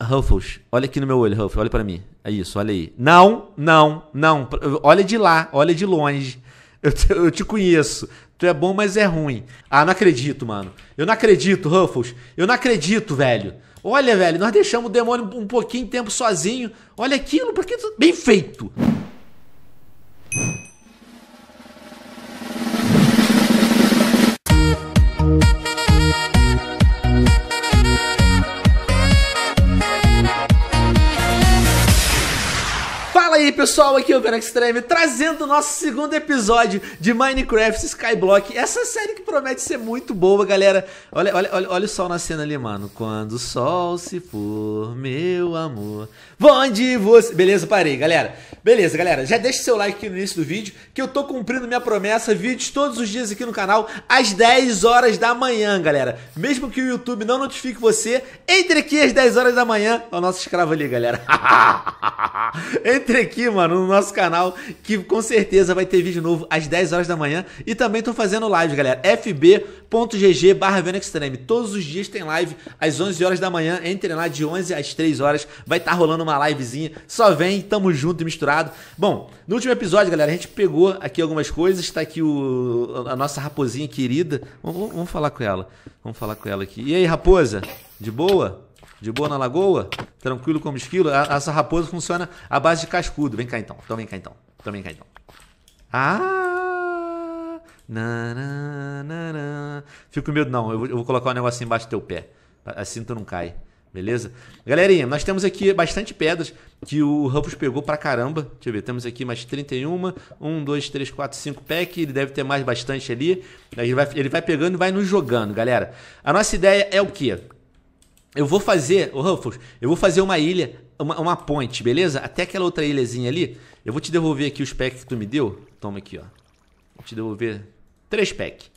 Ruffles, olha aqui no meu olho, Ruffles, olha para mim. É isso, olha aí. Não, não, não. Olha de lá, olha de longe. Eu te, eu te conheço. Tu é bom, mas é ruim. Ah, não acredito, mano. Eu não acredito, Ruffles. Eu não acredito, velho. Olha, velho, nós deixamos o demônio um pouquinho de tempo sozinho. Olha aquilo, porque bem feito. pessoal, aqui é o Vera Extreme trazendo o nosso segundo episódio de Minecraft Skyblock. Essa série que promete ser muito boa, galera. Olha, olha, olha, olha o sol cena ali, mano. Quando o sol se for, meu amor. Onde você. Beleza, parei, galera. Beleza, galera. Já deixa seu like aqui no início do vídeo, que eu tô cumprindo minha promessa. Vídeos todos os dias aqui no canal, às 10 horas da manhã, galera. Mesmo que o YouTube não notifique você, entre aqui às 10 horas da manhã. Olha o nosso escravo ali, galera. entre aqui, mano, no nosso canal, que com certeza vai ter vídeo novo às 10 horas da manhã. E também tô fazendo live, galera. fb.gg barra Extreme. Todos os dias tem live às 11 horas da manhã. Entrem lá de 11 às 3 horas. Vai estar tá rolando uma livezinha. Só vem, tamo junto e misturado. Bom, no último episódio, galera, a gente pegou aqui algumas coisas. Tá aqui o, a nossa raposinha querida. Vamos, vamos falar com ela. Vamos falar com ela aqui. E aí, raposa? De boa? De boa na lagoa? Tranquilo como esquilo? A, essa raposa funciona à base de cascudo. Vem cá então. Então vem cá então. Então vem cá então. Ah! Na, na, na, na. Fico com medo, não. Eu vou, eu vou colocar um negócio assim embaixo do teu pé. Assim tu não cai. Beleza? Galerinha, nós temos aqui bastante pedras que o Ruffles pegou pra caramba. Deixa eu ver, temos aqui mais 31. 1, 2, 3, 4, 5 pack. Ele deve ter mais bastante ali. Ele vai, ele vai pegando e vai nos jogando, galera. A nossa ideia é o quê? Eu vou fazer, Ruffles, eu vou fazer uma ilha, uma, uma, ponte, beleza? Até aquela outra ilhazinha ali. Eu vou te devolver aqui os packs que tu me deu. Toma aqui, ó. Vou te devolver três packs,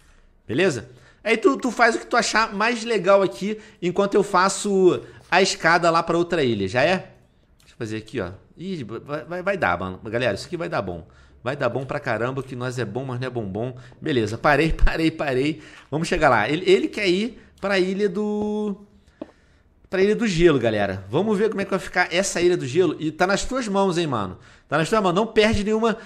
beleza? Aí tu, tu faz o que tu achar mais legal aqui, enquanto eu faço a escada lá pra outra ilha, já é? Deixa eu fazer aqui, ó. Ih, vai, vai, vai dar, mano. Galera, isso aqui vai dar bom. Vai dar bom pra caramba, que nós é bom, mas não é bombom. Beleza, parei, parei, parei. Vamos chegar lá. Ele, ele quer ir pra ilha do pra Ilha do Gelo, galera. Vamos ver como é que vai ficar essa Ilha do Gelo. E tá nas tuas mãos, hein, mano. Tá nas tuas mãos. Não perde nenhuma.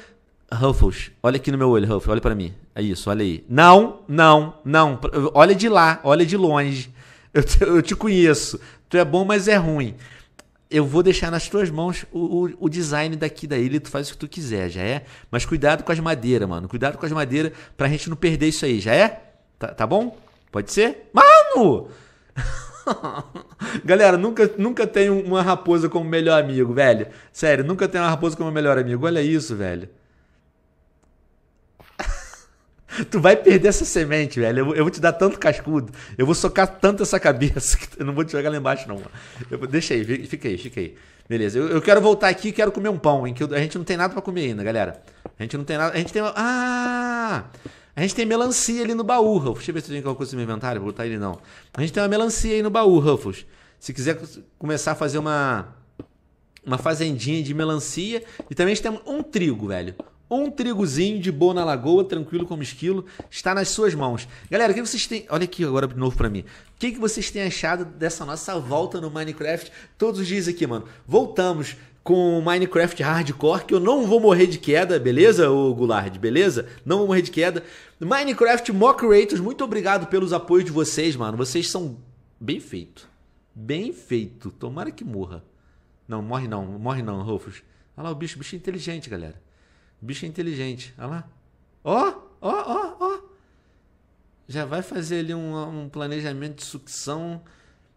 Ruffles, olha aqui no meu olho, Ruffles, olha para mim. É isso, olha aí. Não, não, não. Olha de lá, olha de longe. Eu te, eu te conheço. Tu é bom, mas é ruim. Eu vou deixar nas tuas mãos o, o, o design daqui da ilha, tu faz o que tu quiser, já é? Mas cuidado com as madeiras, mano. Cuidado com as madeiras pra gente não perder isso aí, já é? Tá, tá bom? Pode ser? Mano! Galera, nunca, nunca tem uma raposa como melhor amigo, velho. Sério, nunca tem uma raposa como melhor amigo. Olha isso, velho. tu vai perder essa semente, velho. Eu, eu, vou te dar tanto cascudo. Eu vou socar tanto essa cabeça que eu não vou te jogar lá embaixo, não. Eu, deixa aí, fica aí, fica aí. Beleza, eu, eu quero voltar aqui e quero comer um pão, hein? Que a gente não tem nada para comer ainda, galera. A gente não tem nada. A gente tem. Ah! A gente tem melancia ali no baú, Ruffles. Deixa eu ver se tem alguma coisa no meu inventário, vou botar ele não. A gente tem uma melancia aí no baú, Ruffles. Se quiser começar a fazer uma uma fazendinha de melancia e também a gente tem um trigo, velho um trigozinho de boa na lagoa, tranquilo como esquilo, está nas suas mãos. Galera, o que vocês têm. Olha aqui agora de novo para mim. O que, que vocês têm achado dessa nossa volta no Minecraft todos os dias aqui, mano? Voltamos com o Minecraft Hardcore, que eu não vou morrer de queda, beleza, ô Goulart? Beleza? Não vou morrer de queda. Minecraft Mock Creators, muito obrigado pelos apoios de vocês, mano. Vocês são bem feito. Bem feito. Tomara que morra. Não, morre não, morre não, Rufus. Olha lá o bicho, bicho é inteligente, galera. Bicho é inteligente. Olha lá. Ó, ó, ó, ó. Já vai fazer ali um, um planejamento de sucção.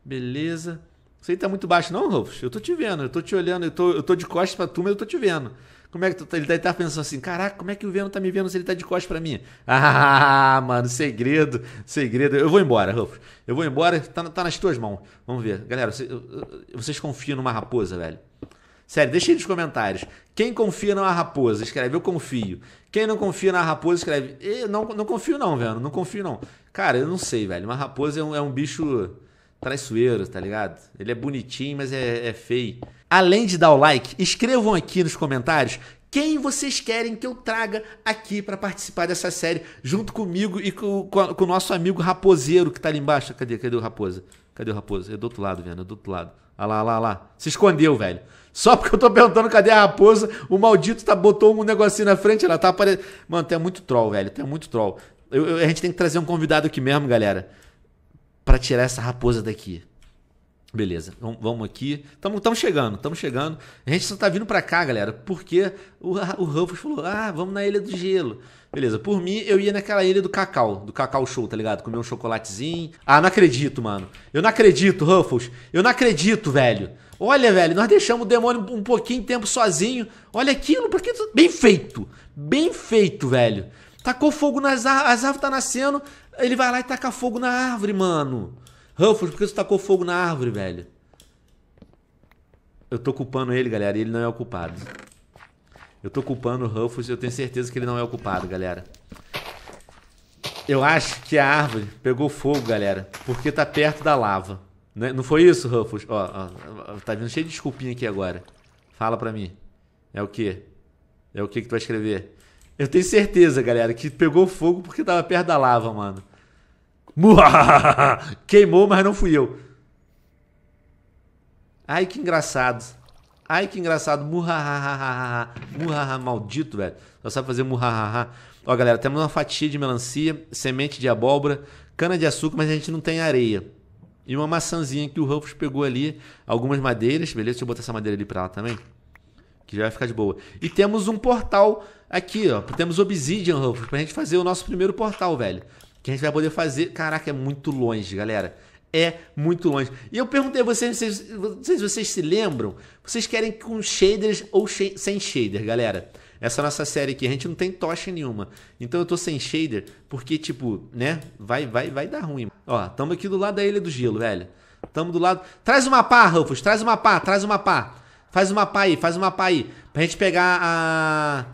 Beleza. Você está tá muito baixo, não, Rufus? Eu tô te vendo, eu tô te olhando, eu tô, eu tô de costas pra tu, mas eu tô te vendo. Como é que tu, tá? ele está pensando assim, caraca, como é que o Venom tá me vendo se ele tá de costas pra mim? Ah, mano, segredo, segredo. Eu vou embora, Rufus. Eu vou embora, tá, tá nas tuas mãos. Vamos ver. Galera, vocês, vocês confiam numa raposa, velho. Sério, deixa aí nos comentários. Quem confia na raposa, escreve eu confio. Quem não confia na raposa, escreve eu eh, não, não confio não, velho, não confio não. Cara, eu não sei, velho, uma raposa é um, é um bicho traiçoeiro, tá ligado? Ele é bonitinho, mas é, é feio. Além de dar o like, escrevam aqui nos comentários quem vocês querem que eu traga aqui para participar dessa série, junto comigo e com, com, com o nosso amigo raposeiro que tá ali embaixo. Cadê? Cadê o raposa? Cadê o raposo? É do outro lado, Viana, é do outro lado. Ah lá, olha lá, olha lá. Se escondeu, velho. Só porque eu tô perguntando cadê a raposa, o maldito tá, botou um negocinho na frente, ela tá aparecendo. Mano, tem é muito troll, velho. Tem é muito troll. Eu, eu, a gente tem que trazer um convidado aqui mesmo, galera. para tirar essa raposa daqui. Beleza, vamos aqui. Estamos chegando, estamos chegando. A gente só está vindo para cá, galera, porque o, o Ruffles falou: ah, vamos na Ilha do Gelo. Beleza, por mim eu ia naquela ilha do Cacau, do Cacau Show, tá ligado? Comer um chocolatezinho. Ah, não acredito, mano. Eu não acredito, Ruffles. Eu não acredito, velho. Olha, velho, nós deixamos o demônio um pouquinho de tempo sozinho. Olha aquilo, porque bem feito. Bem feito, velho. Tacou fogo nas árvores, as árvores tá nascendo, ele vai lá e taca fogo na árvore, mano. Ruffles, por que você tacou fogo na árvore, velho? Eu tô culpando ele, galera, e ele não é o culpado. Eu tô culpando o Ruffles e eu tenho certeza que ele não é o culpado, galera. Eu acho que a árvore pegou fogo, galera, porque tá perto da lava. Né? Não foi isso, Ruffles? Ó, ó, tá vindo cheio de desculpinha aqui agora. Fala pra mim. É o quê? É o que que tu vai escrever? Eu tenho certeza, galera, que pegou fogo porque tava perto da lava, mano. Queimou, mas não fui eu. Ai, que engraçado. Ai, que engraçado. Muhahaha. Muhaha, maldito, velho. Só sabe fazer muhahaha. Ó, galera, temos uma fatia de melancia, semente de abóbora, cana-de-açúcar, mas a gente não tem areia. E uma maçãzinha que o Ruffles pegou ali. Algumas madeiras. Beleza, deixa eu botar essa madeira ali pra lá também. Que já vai ficar de boa. E temos um portal aqui, ó. Temos Obsidian, Ruffles, pra gente fazer o nosso primeiro portal, velho que a gente vai poder fazer. Caraca, é muito longe, galera. É muito longe. E eu perguntei a vocês, vocês, vocês, vocês se lembram? Vocês querem com shaders ou sh sem shader, galera? Essa nossa série aqui, a gente não tem tocha nenhuma. Então eu tô sem shader, porque, tipo, né? Vai, vai, vai dar ruim. Ó, tamo aqui do lado da Ilha do Gelo, velho. Tamo do lado... Traz uma pá, Rufus, traz uma pá, traz uma pá. Faz uma pá aí, faz uma pá aí. Pra gente pegar a...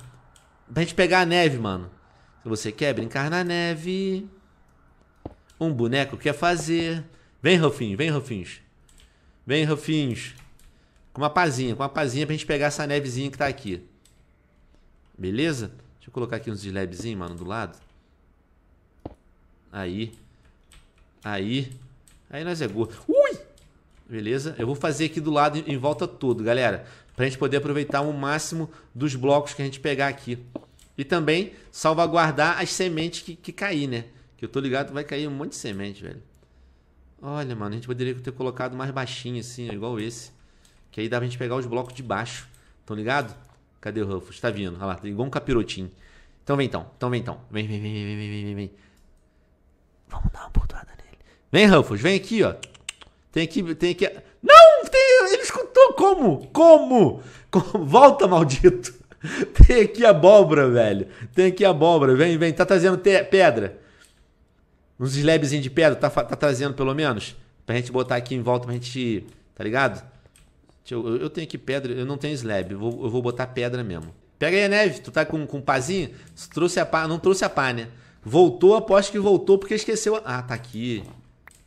Pra gente pegar a neve, mano. Se você quer brincar na neve... Um boneco quer fazer. Vem, Rufinho, vem, Rufinhos. Vem, Rufinhos. Com uma pazinha, com uma pazinha pra gente pegar essa nevezinha que tá aqui. Beleza? Deixa eu colocar aqui uns slabzinhos, mano, do lado. Aí. Aí. Aí nós é gol. Ui! Beleza? Eu vou fazer aqui do lado em volta todo, galera. Pra gente poder aproveitar o máximo dos blocos que a gente pegar aqui. E também salvaguardar as sementes que, que cair, né? Que eu tô ligado, vai cair um monte de semente, velho. Olha, mano, a gente poderia ter colocado mais baixinho assim, igual esse. Que aí dá pra gente pegar os blocos de baixo. Tão ligado? Cadê o Ruffles? Tá vindo. Olha lá, tá igual um capirotinho. Então vem então, então vem então. Vem, vem, vem, vem, vem, vem, vem, Vamos dar uma portada nele. Vem, Ruffles, vem aqui, ó. Tem aqui, tem aqui. Não! Tem, ele escutou como? Como? como? Volta, maldito! Tem aqui abóbora, velho. Tem aqui abóbora. Vem, vem. Tá trazendo pedra uns slabzinhos de pedra, tá, tá trazendo pelo menos? Pra gente botar aqui em volta pra gente. Tá ligado? Eu, eu tenho aqui pedra, eu não tenho slab, eu vou, eu vou botar pedra mesmo. Pega aí, Neve, tu tá com, com pazinho? Trouxe a pá, não trouxe a pá, né? Voltou, aposto que voltou porque esqueceu a... Ah, tá aqui.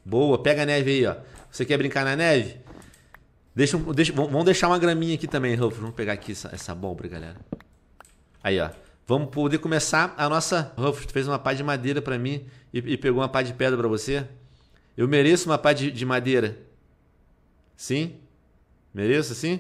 Boa, pega a neve aí, ó. Você quer brincar na neve? Deixa, deixa, vamos deixar uma graminha aqui também, Ruff. Vamos pegar aqui essa, essa abóbora, galera. Aí, ó. Vamos poder começar a nossa. Rufus, tu fez uma pá de madeira para mim e, e, pegou uma pá de pedra para você? Eu mereço uma pá de, de madeira? Sim? Mereço, sim?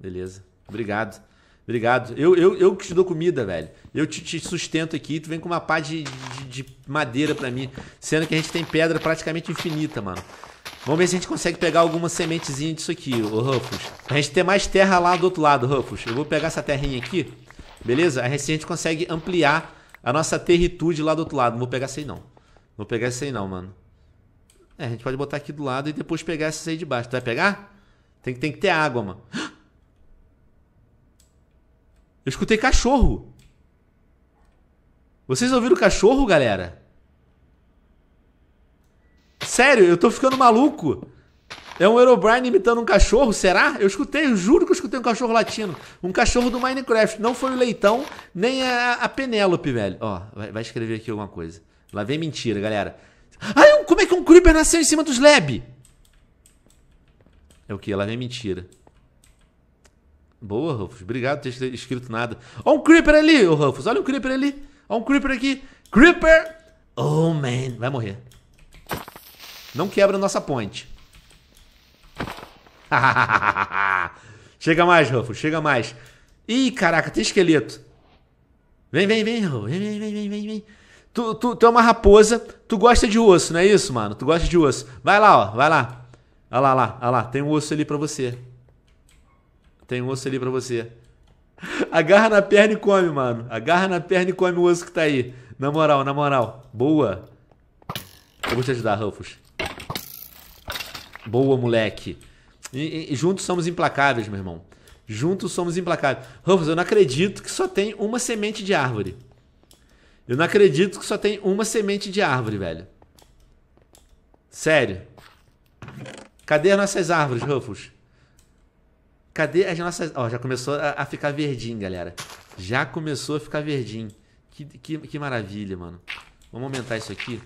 Beleza. Obrigado. Obrigado. Eu, eu, eu que te dou comida, velho. Eu te, te sustento aqui. Tu vem com uma pá de, de, de madeira para mim. Sendo que a gente tem pedra praticamente infinita, mano. Vamos ver se a gente consegue pegar alguma sementezinha disso aqui, ô Ruffles. A gente tem mais terra lá do outro lado, Ruffles. Eu vou pegar essa terrinha aqui. Beleza? Aí assim, a gente consegue ampliar a nossa territude lá do outro lado. Não vou pegar essa aí não. Não vou pegar essa aí não, mano. É, a gente pode botar aqui do lado e depois pegar essa aí de baixo. Tu vai pegar? Tem, tem que ter água, mano. Eu escutei cachorro. Vocês ouviram cachorro, galera? Sério, eu tô ficando maluco. É um Herobrine imitando um cachorro, será? Eu escutei, eu juro que eu escutei um cachorro latino. Um cachorro do Minecraft. Não foi o Leitão, nem a, a Penélope, velho. Ó, vai, vai, escrever aqui alguma coisa. Lá vem mentira, galera. Ai, como é que um Creeper nasceu em cima dos Lab? É o que? Lá vem mentira. Boa, Rufus. Obrigado por ter escrito nada. Ó um Creeper ali, ô Rufus. Olha um Creeper ali. Ó um Creeper aqui. Creeper! Oh, man. Vai morrer. Não quebra a nossa ponte. chega mais, Ruffo, chega mais. Ih, caraca, tem esqueleto. Vem, vem, vem, Ruffo. Vem, vem, vem, vem, vem, vem. Tu, tu, tu é uma raposa, tu gosta de osso, não é isso, mano? Tu gosta de osso. Vai lá, ó, vai lá. Olha lá, olha lá, lá. Tem um osso ali pra você. Tem um osso ali pra você. Agarra na perna e come, mano. Agarra na perna e come o osso que tá aí. Na moral, na moral. Boa. Eu vou te ajudar, Rufus. Boa, moleque. E, e, juntos somos implacáveis, meu irmão. Juntos somos implacáveis. Rufus, eu não acredito que só tem uma semente de árvore. Eu não acredito que só tem uma semente de árvore, velho. Sério. Cadê as nossas árvores, Rufus? Cadê as nossas. Ó, oh, já começou a, a, ficar verdinho, galera. Já começou a ficar verdinho. Que, que, que maravilha, mano. Vamos aumentar isso aqui.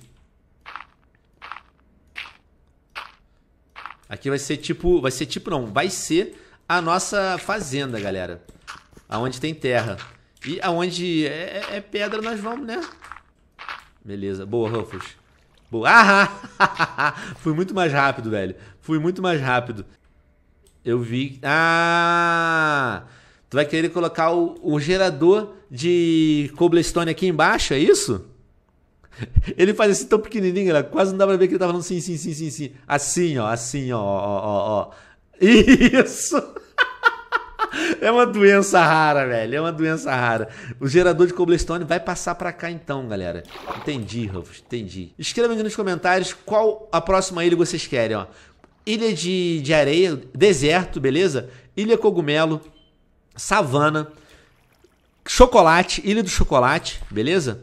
Aqui vai ser tipo. Vai ser tipo, não. Vai ser a nossa fazenda, galera. Aonde tem terra. E aonde é, é, é pedra, nós vamos, né? Beleza. Boa, Ruffles. Boa. Ah! Fui muito mais rápido, velho. Fui muito mais rápido. Eu vi. Ah! Tu vai querer colocar o, o gerador de cobblestone aqui embaixo, é isso? Ele faz assim tão pequenininho, né? quase não dá pra ver que ele tá falando sim, sim, sim, sim, sim. Assim, ó, assim, ó, ó, ó, ó. Isso! É uma doença rara, velho. É uma doença rara. O gerador de cobblestone vai passar pra cá então, galera. Entendi, Rufus. Entendi. Escrevam aqui nos comentários qual a próxima ilha vocês querem, ó. Ilha de, de areia, deserto, beleza? Ilha cogumelo, savana, chocolate, ilha do chocolate, beleza?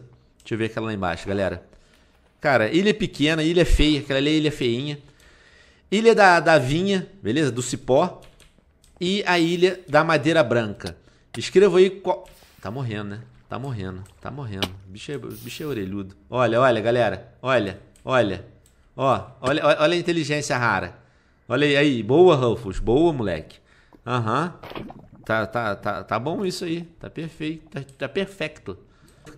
Deixa eu ver aquela lá embaixo, galera. Cara, ilha pequena, ilha feia, aquela ali é ilha feinha. Ilha da, da vinha, beleza? Do cipó. E a ilha da madeira branca. Escreva aí qual... Tá morrendo, né? Tá morrendo, tá morrendo. Bicho é, bicho é orelhudo. Olha, olha, galera. Olha, olha. Ó, olha, olha a inteligência rara. Olha aí, aí. Boa, Ruffles. Boa, moleque. Aham. Uhum. Tá, tá, tá, tá bom isso aí. Tá perfeito. Tá, tá perfeito.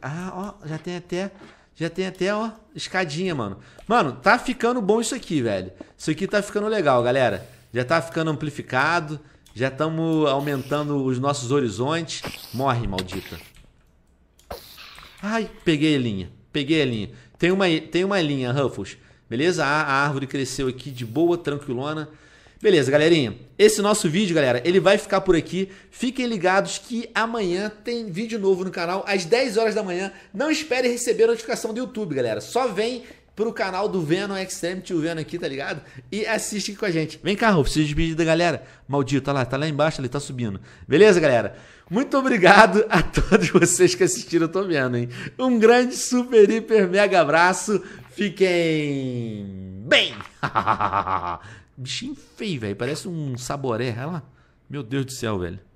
Ah, ó, já tem até. Já tem até, ó, escadinha, mano. Mano, tá ficando bom isso aqui, velho. Isso aqui tá ficando legal, galera. Já tá ficando amplificado. Já estamos aumentando os nossos horizontes. Morre, maldita. Ai, peguei a linha. Peguei a linha. Tem uma, tem uma linha, Ruffles. Beleza? A, a árvore cresceu aqui de boa, tranquilona. Beleza, galerinha. Esse nosso vídeo, galera, ele vai ficar por aqui. Fiquem ligados que amanhã tem vídeo novo no canal, às 10 horas da manhã. Não espere receber a notificação do YouTube, galera. Só vem pro canal do Venom Extreme, tio Venom aqui, tá ligado? E assiste aqui com a gente. Vem cá, Rô, preciso despedir da galera. Maldito, tá lá, tá lá embaixo, ele tá subindo. Beleza, galera? Muito obrigado a todos vocês que assistiram, eu tô vendo, hein? Um grande, super, hiper, mega abraço. Fiquem bem! Bichinho feio, velho. Parece um saboré. Olha lá. Meu Deus do céu, velho.